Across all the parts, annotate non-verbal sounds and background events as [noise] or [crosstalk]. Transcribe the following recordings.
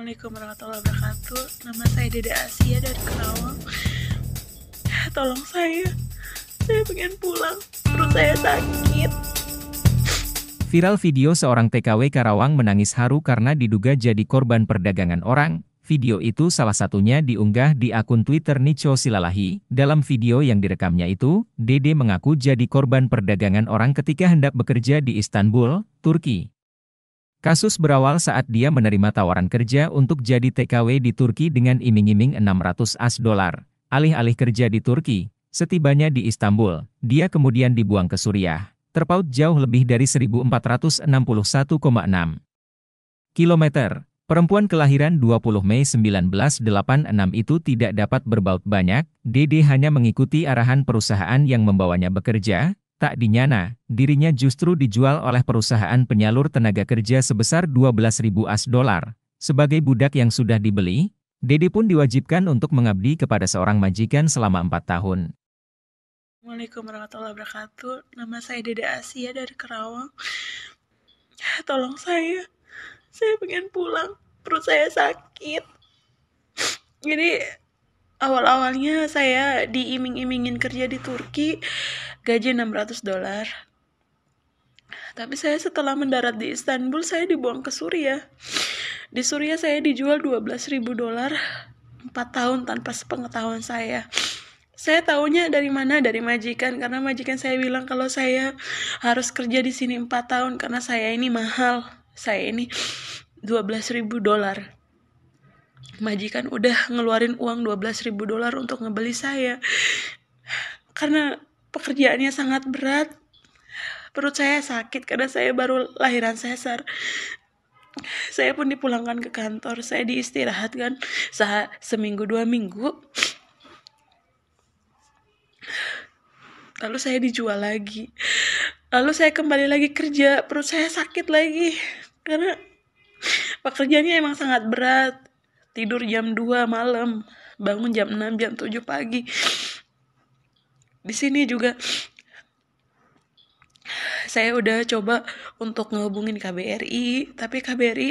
Assalamualaikum warahmatullahi wabarakatuh Nama saya Dede Asia dari Kerawang eh, Tolong saya Saya pengen pulang Perut saya sakit Viral video seorang TKW Karawang menangis haru karena diduga jadi korban perdagangan orang. Video itu salah satunya diunggah di akun Twitter Nico Silalahi. Dalam video yang direkamnya itu, Dede mengaku jadi korban perdagangan orang ketika hendak bekerja di Istanbul, Turki. Kasus berawal saat dia menerima tawaran kerja untuk jadi TKW di Turki dengan iming-iming 600 as dolar. Alih-alih kerja di Turki, setibanya di Istanbul, dia kemudian dibuang ke Suriah, terpaut jauh lebih dari 1461,6 km. Perempuan kelahiran 20 Mei 1986 itu tidak dapat berbaut banyak, Dede hanya mengikuti arahan perusahaan yang membawanya bekerja, Tak dinyana, dirinya justru dijual oleh perusahaan penyalur tenaga kerja sebesar 12.000 as dolar. Sebagai budak yang sudah dibeli, Dede pun diwajibkan untuk mengabdi kepada seorang majikan selama empat tahun. Assalamualaikum warahmatullahi wabarakatuh. Nama saya Dede Asia dari Kerawang. [laughs] Tolong saya. Saya pengen pulang. Perut saya sakit. Jadi awal-awalnya saya diiming-imingin kerja di Turki gaji 600 dolar. Tapi saya setelah mendarat di Istanbul, saya dibuang ke Suriah. Di Suriah saya dijual 12.000 dolar 4 tahun tanpa sepengetahuan saya. Saya tahunya dari mana? Dari majikan karena majikan saya bilang kalau saya harus kerja di sini 4 tahun karena saya ini mahal. Saya ini 12.000 dolar majikan udah ngeluarin uang 12.000 dolar untuk ngebeli saya. Karena pekerjaannya sangat berat. Perut saya sakit karena saya baru lahiran sesar. Saya pun dipulangkan ke kantor. Saya diistirahatkan se seminggu dua minggu. Lalu saya dijual lagi. Lalu saya kembali lagi kerja. Perut saya sakit lagi. Karena pekerjaannya emang sangat berat. Tidur jam 2 malam. Bangun jam 6, jam 7 pagi di sini juga saya udah coba untuk ngehubungin KBRI, tapi KBRI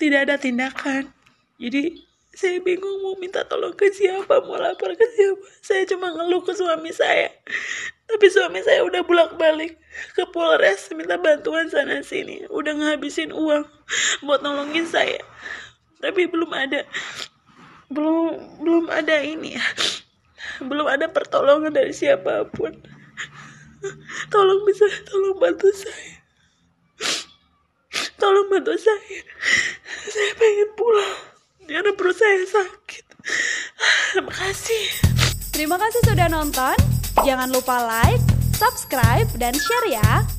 tidak ada tindakan. Jadi saya bingung mau minta tolong ke siapa, mau lapor ke siapa. Saya cuma ngeluh ke suami saya. Tapi suami saya udah bolak balik ke Polres minta bantuan sana sini. Udah ngehabisin uang buat nolongin saya. Tapi belum ada belum belum ada ini ya belum ada pertolongan dari siapapun tolong bisa tolong bantu saya tolong bantu saya saya pengen pulang karena perut saya sakit terima kasih terima kasih sudah nonton jangan lupa like subscribe dan share ya